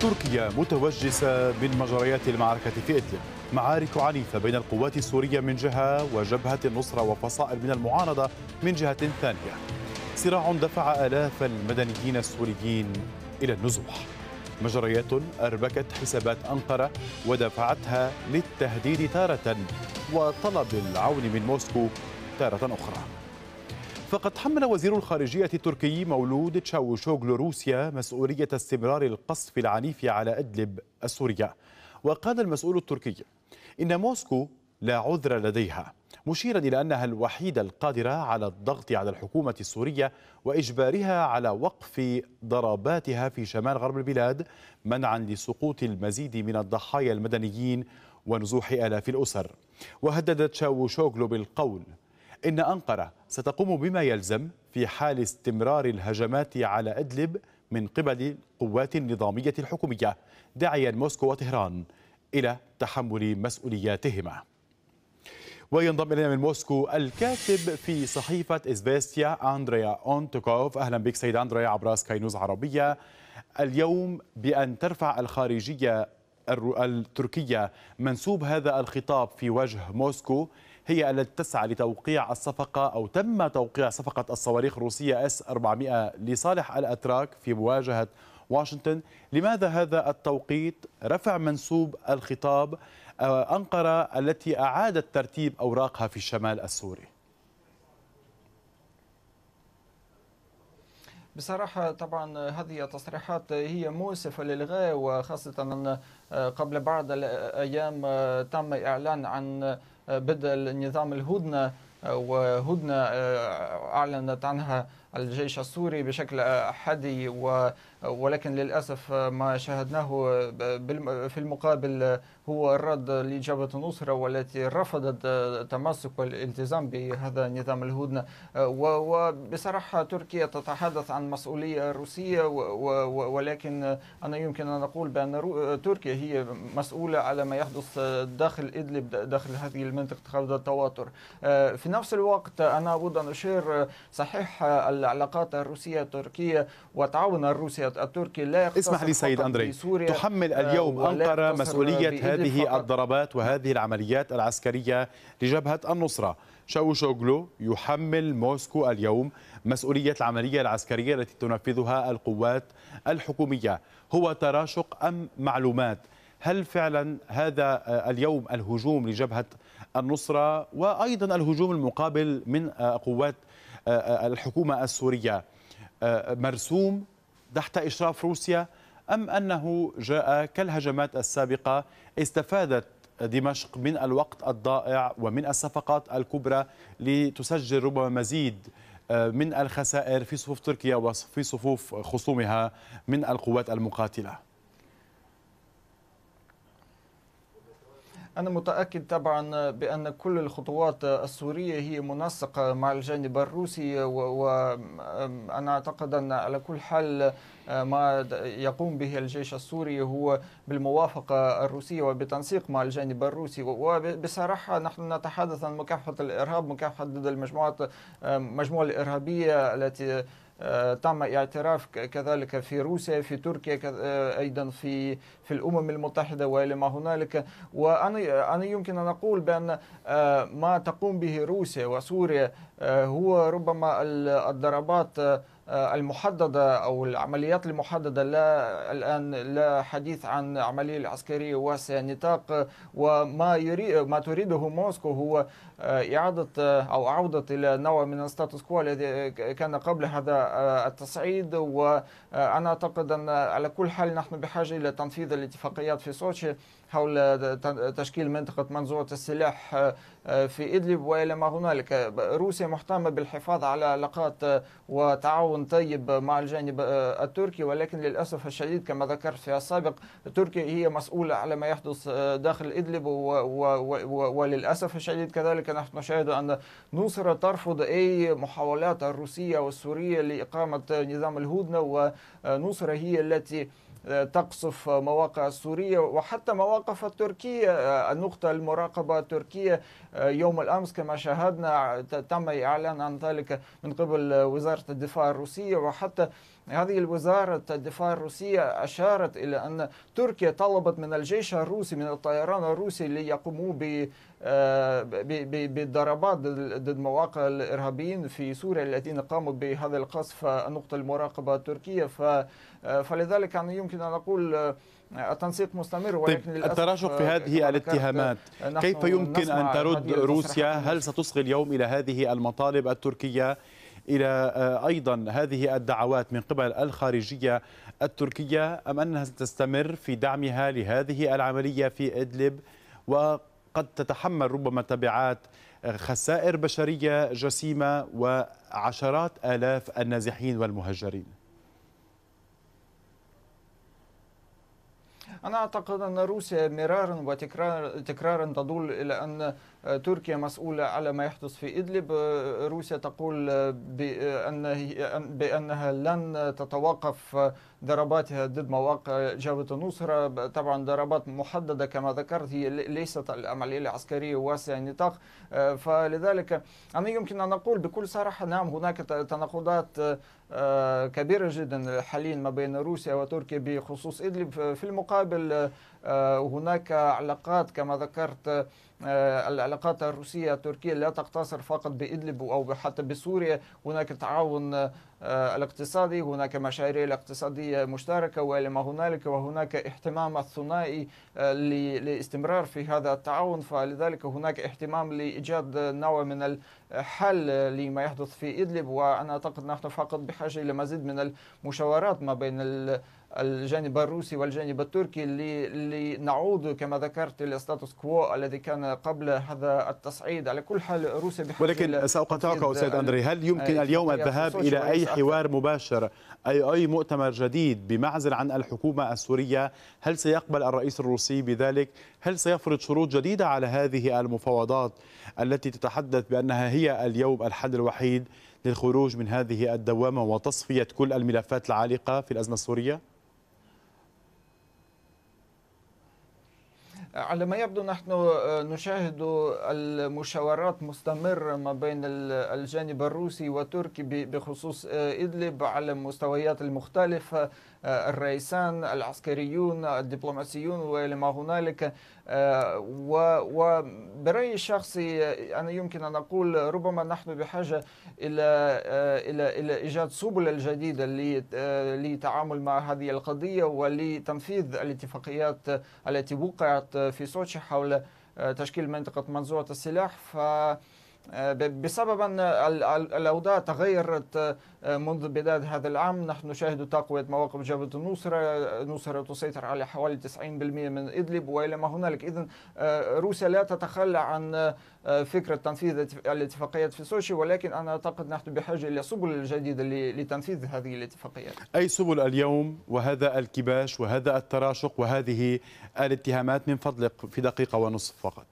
تركيا متوجسة من مجريات المعركة في إدلب معارك عنيفة بين القوات السورية من جهة وجبهة النصرة وفصائل من المعارضة من جهة ثانية صراع دفع آلاف المدنيين السوريين إلى النزوح مجريات أربكت حسابات أنقرة ودفعتها للتهديد تارة وطلب العون من موسكو تارة أخرى فقد حمل وزير الخارجية التركي مولود تشاوشوغلو روسيا مسؤولية استمرار القصف العنيف على أدلب السورية وقال المسؤول التركي إن موسكو لا عذر لديها مشيرا إلى أنها الوحيدة القادرة على الضغط على الحكومة السورية وإجبارها على وقف ضرباتها في شمال غرب البلاد منعا لسقوط المزيد من الضحايا المدنيين ونزوح آلاف الأسر وهدد تشاوشوغلو بالقول إن أنقرة ستقوم بما يلزم في حال استمرار الهجمات على إدلب من قبل القوات النظامية الحكومية داعيا موسكو وطهران إلى تحمل مسؤولياتهما وينضم إلينا من موسكو الكاتب في صحيفة إزفيستيا أندريا أونتوكوف أهلا بك سيد أندريا عبر سكاي عربية اليوم بأن ترفع الخارجية التركية منسوب هذا الخطاب في وجه موسكو هي التي تسعى لتوقيع الصفقة أو تم توقيع صفقة الصواريخ الروسية اس 400 لصالح الأتراك في مواجهة واشنطن لماذا هذا التوقيت رفع منسوب الخطاب آه، أنقرة التي أعادت ترتيب أوراقها في الشمال السوري بصراحة طبعا هذه التصريحات هي مؤسفة للغاية وخاصة آه، قبل بعض الأيام آه، تم إعلان عن بدأ النظام الهدنة وهدنة آه، أعلنت عنها الجيش السوري بشكل أحدي ولكن للأسف ما شاهدناه في المقابل هو الرد لجبهة النصرة والتي رفضت التمسك والالتزام بهذا نظام الهدنة وبصراحة تركيا تتحدث عن مسؤولية روسية ولكن أنا يمكن أن أقول بأن تركيا هي مسؤولة على ما يحدث داخل إدلب داخل هذه المنطقة هذا التوتر آه، في نفس الوقت أنا أود أن أشير صحيح العلاقات الروسية التركية والتعاون الروسي التركي لا اسمح لي سيد أندري سوريا تحمل آه، اليوم أنقرة مسؤولية هذه فقط. الضربات وهذه العمليات العسكرية لجبهة النصرة شاوشوغلو يحمل موسكو اليوم مسؤولية العملية العسكرية التي تنفذها القوات الحكومية هو تراشق أم معلومات هل فعلا هذا آه، اليوم الهجوم لجبهة النصرة وأيضا الهجوم المقابل من آه، قوات آه، آه، الحكومة السورية آه، مرسوم تحت إشراف روسيا أم أنه جاء كالهجمات السابقة استفادت دمشق من الوقت الضائع ومن الصفقات الكبرى لتسجل ربما مزيد من الخسائر في صفوف تركيا وفي صفوف خصومها من القوات المقاتله أنا متأكد طبعا بأن كل الخطوات السورية هي منسقة مع الجانب الروسي وأنا أعتقد أن على كل حال ما يقوم به الجيش السوري هو بالموافقة الروسية وبتنسيق مع الجانب الروسي وبصراحة نحن نتحدث عن مكافحة الإرهاب مكافحة ضد المجموعات المجموعة الإرهابية التي آه، تم اعتراف كذلك في روسيا في تركيا آه، ايضا في في الامم المتحده والى ما هنالك وانا انا يمكن ان اقول بان آه، ما تقوم به روسيا وسوريا هو ربما الضربات آه، المحددة أو العمليات المحددة لا الآن لا حديث عن عملية عسكرية واسع نطاق وما يريد ما تريده موسكو هو آه، إعادة آه، أو عودة إلى نوع من الستاتوس كو الذي كان قبل هذا التصعيد وأنا أعتقد أن على كل حال نحن بحاجة إلى تنفيذ الاتفاقيات في سوتشي حول تشكيل منطقة منظومة السلاح آه، آه، في إدلب وإلى ما هنالك روسيا مهتمة بالحفاظ على علاقات آه، وتعاون طيب مع الجانب التركي ولكن للأسف الشديد كما ذكرت في السابق تركيا هي مسؤولة على ما يحدث داخل إدلب وللأسف الشديد كذلك نحن نشاهد أن نصر ترفض أي محاولات الروسية والسورية لإقامة نظام الهدنة ونصر هي التي تقصف مواقع السورية وحتى مواقف التركية آه، النقطة المراقبة التركية آه، يوم الأمس كما شاهدنا تم إعلان عن ذلك من قبل وزارة الدفاع الروسية وحتى هذه الوزارة الدفاع الروسية أشارت إلى أن تركيا طلبت من الجيش الروسي من الطيران الروسي ليقوموا ب آه، بضربات ضد مواقع الإرهابيين في سوريا الذين قاموا بهذا القصف نقطة المراقبة التركية فلذلك يعني يمكن يمكن أن نقول آه، التنسيق مستمر طيب، ولكن طيب التراجع في آه، هذه الاتهامات كيف يمكن أن ترد روسيا هل ستصغي اليوم إلى هذه المطالب التركية إلى آه، أيضا هذه الدعوات من قبل الخارجية التركية أم أنها ستستمر في دعمها لهذه العملية في إدلب وقد تتحمل ربما تبعات خسائر بشرية جسيمة وعشرات آلاف النازحين والمهجرين أنا أعتقد أن روسيا مرارا وتكرارا تكرارا تدل إلى أن آه، تركيا مسؤولة على ما يحدث في إدلب آه، روسيا تقول آه، بأن بأنها لن تتوقف ضرباتها ضد مواقع جبهة النصرة طبعا ضربات محددة كما ذكرت هي ليست العملية العسكرية واسعة النطاق آه، فلذلك أنا يمكن أن أقول بكل صراحة نعم هناك تناقضات آه، كبيرة جدا حاليا ما بين روسيا وتركيا بخصوص إدلب في المقابل آه، آه، هناك علاقات كما ذكرت آه، العلاقات الروسية التركية لا تقتصر فقط بإدلب أو حتى بسوريا هناك تعاون آه، الاقتصادي هناك مشاريع اقتصاديه مشتركة ولما هنالك وهناك اهتمام الثنائي لاستمرار في هذا التعاون فلذلك هناك اهتمام لإيجاد نوع من حل لما يحدث في إدلب وأنا أعتقد نحن فقط بحاجة إلى مزيد من المشاورات ما بين الجانب الروسي والجانب التركي لنعود كما ذكرت الى ستاتوس كوو الذي كان قبل هذا التصعيد على كل حال روسيا بحاجه ولكن ساقاطعك استاذ اندري هل يمكن اليوم الذهاب الى اي حوار مباشر اي اي مؤتمر جديد بمعزل عن الحكومه السوريه هل سيقبل الرئيس الروسي بذلك هل سيفرض شروط جديده على هذه المفاوضات التي تتحدث بانها هي اليوم الحل الوحيد للخروج من هذه الدوامة وتصفية كل الملفات العالقة في الأزمة السورية؟ على ما يبدو نحن آه، نشاهد المشاورات مستمرة ما بين الجانب الروسي والتركي بخصوص آه، إدلب على المستويات المختلفة آه، الرئيسان العسكريون الدبلوماسيون ولما هنالك آه، وبرأيي الشخصي أنا يمكن أن أقول ربما نحن بحاجة إلى آه، إلى إلى إيجاد سبل الجديدة للتعامل مع هذه القضية ولتنفيذ الاتفاقيات التي وقعت في سوتشي حول تشكيل منطقة منظومة السلاح ف بسبب أن الأوضاع تغيرت آه، منذ بداية هذا العام نحن نشاهد تقوية مواقف جبهة النصرة آه، النصرة تسيطر على حوالي 90% من إدلب وإلى ما هنالك اذا آه، روسيا لا تتخلى عن فكرة تنفيذ الاتفاقيات في سوشي ولكن أنا أعتقد نحن بحاجة إلى سبل جديدة لتنفيذ هذه الاتفاقيات أي سبل اليوم وهذا الكباش وهذا التراشق وهذه الاتهامات من فضلك في دقيقة ونصف فقط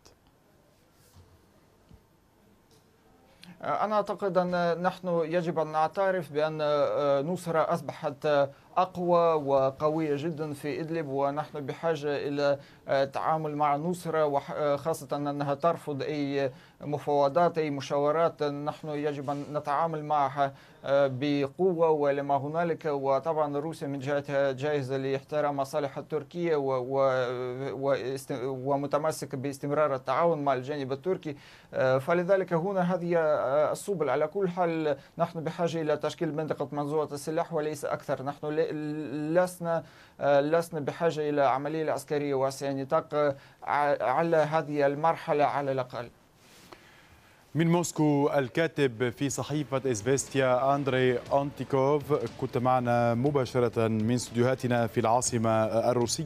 أنا أعتقد أن نحن يجب أن نعترف بأن آه، نصرة أصبحت آه، أقوى وقوية جدا في إدلب ونحن بحاجة إلى التعامل آه، مع نصره وخاصة آه، أنها ترفض أي مفاوضات أي مشاورات نحن يجب أن نتعامل معها آه، بقوة ولما هنالك وطبعا روسيا من جهتها جاهزة لاحترام مصالح التركية ومتمسكة باستمرار التعاون مع الجانب التركي فلذلك هنا هذه السبل على كل حال نحن بحاجة إلى تشكيل منطقة منظومة السلاح وليس أكثر نحن لا لسنا لسنا بحاجه الى عمليه عسكريه واسعه نطاق على هذه المرحله على الاقل من موسكو الكاتب في صحيفة إزبيستيا أندري أنتيكوف كنت معنا مباشرة من استديوهاتنا في العاصمة الروسية